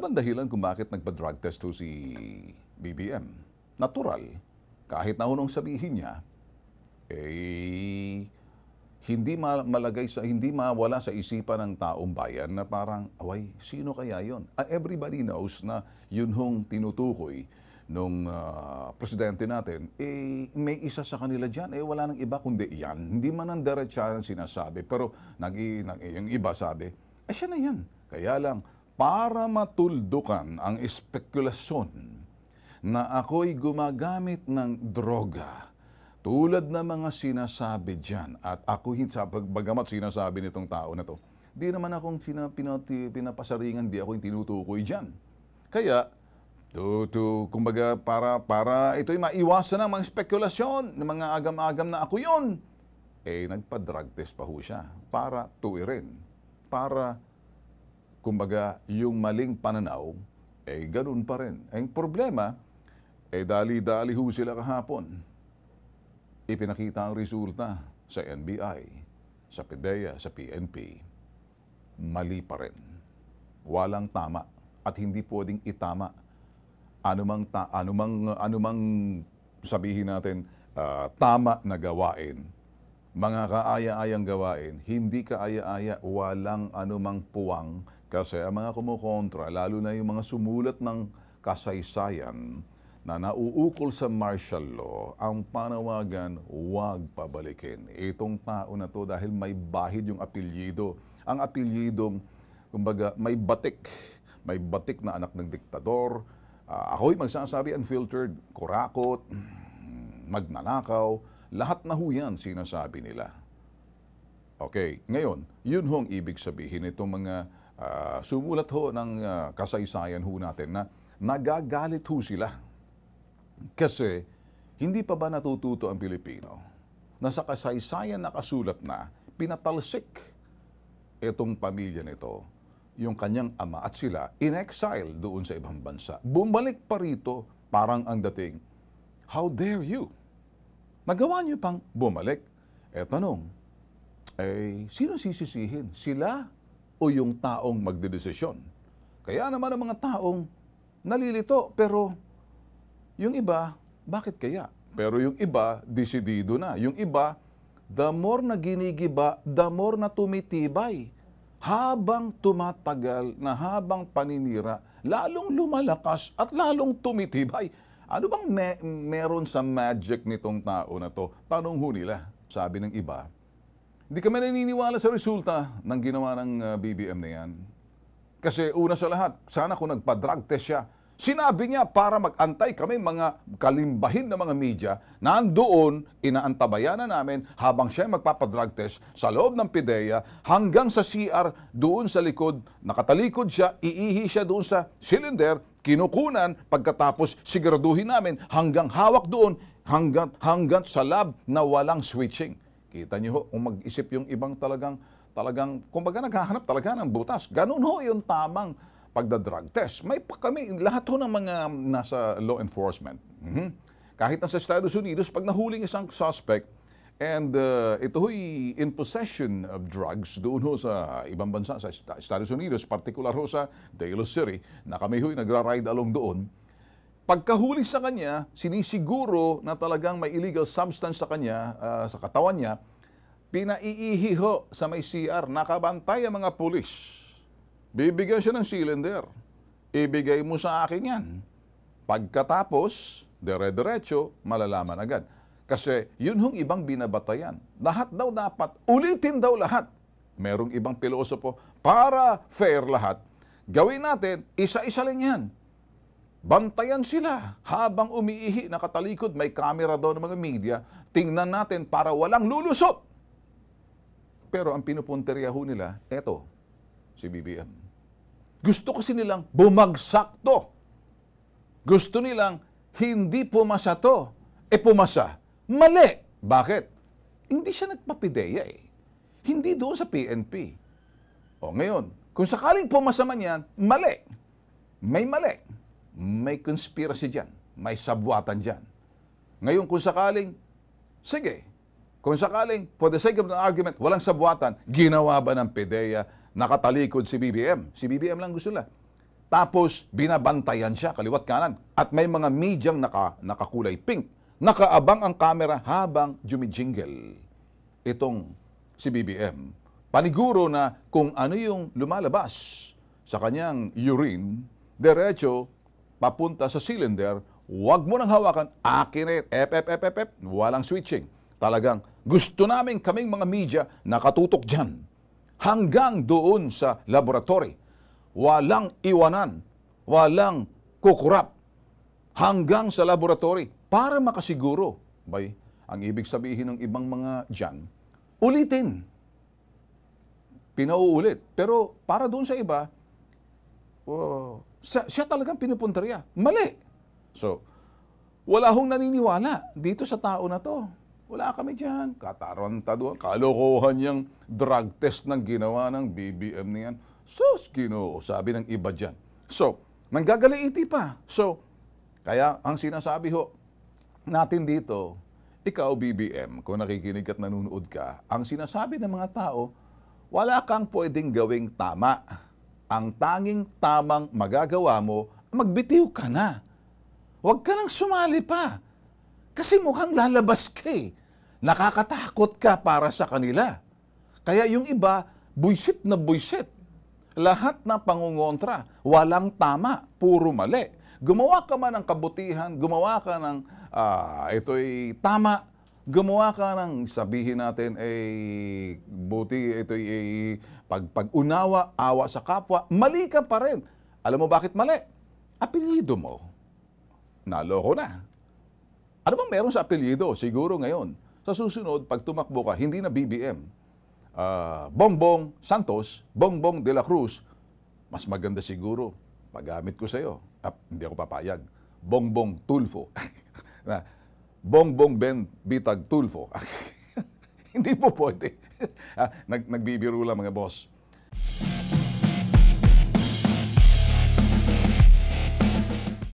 Ano bang dahilan kung bakit nagpa-drug test to si BBM? Natural, kahit na unong sabihin niya, eh, hindi malagay sa hindi mawala sa isipan ng taong bayan na parang away sino kaya yon ah, everybody knows na yun hong tinutukoy nung uh, presidente natin eh may isa sa kanila diyan eh wala nang iba kundi yan hindi man ang diretsahan sinasabi pero nag, nag yung iba sabi eh siya na yan kaya lang para matuldukan ang espekulasyon na ako'y gumagamit ng droga tulad ng mga sinasabi dyan. At ako, bagamat sinasabi nitong tao na to, di naman akong sina, pinati, pinapasaringan, di ako yung tinutukoy dyan. Kaya, to, to, kumbaga, para, para ito'y maiwasan ng mga spekulasyon, ng mga agam-agam na ako yon eh, nagpa-drug test pa ho siya para rin, para Kumbaga, yung maling pananaw, eh ganun pa rin. Ang problema, eh dali-dali ho sila kahapon. Ipinakita ang resulta sa NBI, sa PDEA, sa PNP. Mali pa rin. Walang tama at hindi pwedeng itama anumang ta, anumang anumang sabihin natin uh, tama na gawain mga kaaya-ayang gawain, hindi kaaya-aya, walang anumang puwang kasi ang mga kumukontra, lalo na yung mga sumulat ng kasaysayan na nauukol sa martial law, ang panawagan, huwag pabalikin. Itong tao na to dahil may bahid yung apelyido. Ang apelyidong, kumbaga, may batik. May batik na anak ng diktador. Uh, ako'y magsasabi unfiltered, kurakot, mm, magnanakaw, lahat na ho yan sinasabi nila. Okay, ngayon, yun ho ibig sabihin itong mga uh, sumulat ho ng uh, kasaysayan ho natin na nagagalit ho sila. Kasi hindi pa ba natututo ang Pilipino na sa kasaysayan nakasulat na pinatalsik itong pamilya nito, yung kanyang ama at sila in exile doon sa ibang bansa. Bumalik pa rito parang ang dating, how dare you? Nagawa niyo pang bumalik. E tanong, ay sino sisisihin? Sila o yung taong magdedesisyon? Kaya naman ang mga taong nalilito, pero yung iba, bakit kaya? Pero yung iba, desidido na. Yung iba, the more na ginigiba, the more na tumitibay. Habang tumatagal na habang paninira, lalong lumalakas at lalong tumitibay. Ano bang me- meron sa magic nitong tao na to? Tanong ho nila, sabi ng iba. Hindi kami naniniwala sa resulta ng ginawa ng ah, BBM na yan. Kasi una sa lahat, sana kung nagpa-drug test siya, Sinabi niya para magantay kami mga kalimbahin ng mga media na andoon, inaantabayan na namin habang siya magpapadrug test sa loob ng PIDEA hanggang sa CR doon sa likod. Nakatalikod siya, iihi siya doon sa cylinder, kinukunan, pagkatapos siguraduhin namin hanggang hawak doon, hanggang, hanggang sa lab na walang switching. Kita niyo ho, kung mag-isip yung ibang talagang, talagang, kumbaga naghahanap talaga ng butas. Ganun ho yung tamang pagda-drug test. May pa kami, lahat ho ng mga nasa law enforcement. Mm-hmm. Kahit nasa Estados Unidos, pag nahuling isang suspect, and uh, ito ho'y in possession of drugs doon ho sa ibang bansa, sa Estados Unidos, particular ho sa Dale City, na kami ho'y nagra-ride along doon, pagkahuli sa kanya, sinisiguro na talagang may illegal substance sa kanya, uh, sa katawan niya, pinaiihi ho sa may CR, nakabantay ang mga pulis Bibigyan siya ng cylinder. Ibigay mo sa akin yan. Pagkatapos, dere-derecho, malalaman agad. Kasi yun hong ibang binabatayan. Lahat daw dapat, ulitin daw lahat. Merong ibang pilosopo, para fair lahat, gawin natin, isa-isa lang yan. Bantayan sila habang umiihi, nakatalikod, may camera daw ng mga media, tingnan natin para walang lulusot. Pero ang pinupunteriya ho nila, eto, si BBM. Gusto kasi nilang bumagsak to. Gusto nilang hindi pumasa to. E pumasa. Mali. Bakit? Hindi siya nagpapideya eh. Hindi doon sa PNP. O ngayon, kung sakaling pumasa man yan, mali. May mali. May conspiracy dyan. May sabwatan dyan. Ngayon, kung sakaling, sige, kung sakaling, for the sake of the argument, walang sabwatan, ginawa ba ng PDEA nakatalikod si BBM. Si BBM lang gusto nila. Tapos, binabantayan siya kaliwat kanan. At may mga medyang naka, nakakulay pink. Nakaabang ang camera habang jumijingle. Itong si BBM. Paniguro na kung ano yung lumalabas sa kanyang urine, derecho papunta sa cylinder, huwag mo nang hawakan, akin it, ep, ep, ep, ep, ep, walang switching. Talagang gusto namin kaming mga media nakatutok dyan hanggang doon sa laboratory. Walang iwanan, walang kukurap hanggang sa laboratory para makasiguro. Bay, ang ibig sabihin ng ibang mga dyan, ulitin. Pinauulit. Pero para doon sa iba, oh, siya, siya talagang pinupunteriya. Mali. So, wala hong naniniwala dito sa tao na to. Wala kami dyan. Kataranta doon. Kalokohan niyang drug test ng ginawa ng BBM niyan. Sus, ginoo, sabi ng iba dyan. So, nanggagaliiti pa. So, kaya ang sinasabi ho natin dito, ikaw BBM, kung nakikinig at nanonood ka, ang sinasabi ng mga tao, wala kang pwedeng gawing tama. Ang tanging tamang magagawa mo, magbitiw ka na. Huwag ka nang sumali pa. Kasi mukhang lalabas ka eh. Nakakatakot ka para sa kanila. Kaya yung iba, buisit na buisit. Lahat na pangungontra. Walang tama, puro mali. Gumawa ka man ng kabutihan, gumawa ka ng uh, ito'y tama, gumawa ka ng sabihin natin ay buti, ito'y ay eh, pag, pag-unawa, awa sa kapwa, mali ka pa rin. Alam mo bakit mali? Apelyido mo. Naloko na. Ano bang meron sa apelyido? Siguro ngayon. Sa susunod, pag tumakbo ka, hindi na BBM uh, Bongbong Santos, Bongbong de la Cruz, mas maganda siguro, pagamit ko sa iyo. Ah, hindi ako papayag. Bongbong Tulfo. na, Bongbong Ben Bitag Tulfo. hindi po pwede. ah, nag, nagbibiro lang mga boss.